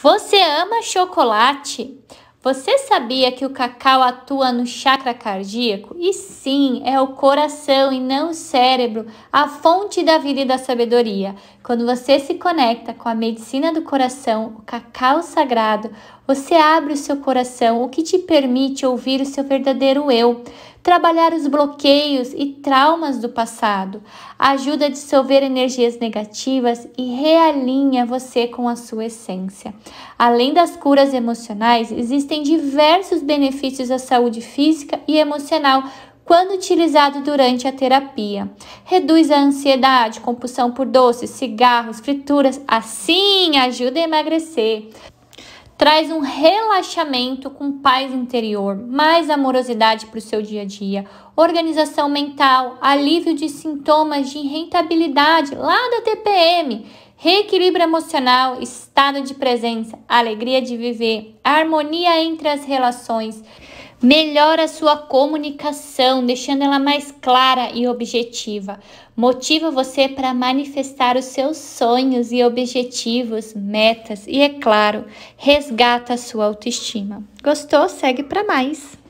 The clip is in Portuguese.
Você ama chocolate? Você sabia que o cacau atua no chakra cardíaco? E sim, é o coração e não o cérebro, a fonte da vida e da sabedoria. Quando você se conecta com a medicina do coração, o cacau sagrado, você abre o seu coração, o que te permite ouvir o seu verdadeiro eu trabalhar os bloqueios e traumas do passado, ajuda a dissolver energias negativas e realinha você com a sua essência. Além das curas emocionais, existem diversos benefícios à saúde física e emocional quando utilizado durante a terapia. Reduz a ansiedade, compulsão por doces, cigarros, frituras, assim ajuda a emagrecer traz um relaxamento com paz interior, mais amorosidade para o seu dia a dia, organização mental, alívio de sintomas de rentabilidade lá da TPM, reequilíbrio emocional, estado de presença, alegria de viver, harmonia entre as relações. Melhora a sua comunicação, deixando ela mais clara e objetiva. Motiva você para manifestar os seus sonhos e objetivos, metas e, é claro, resgata a sua autoestima. Gostou? Segue para mais.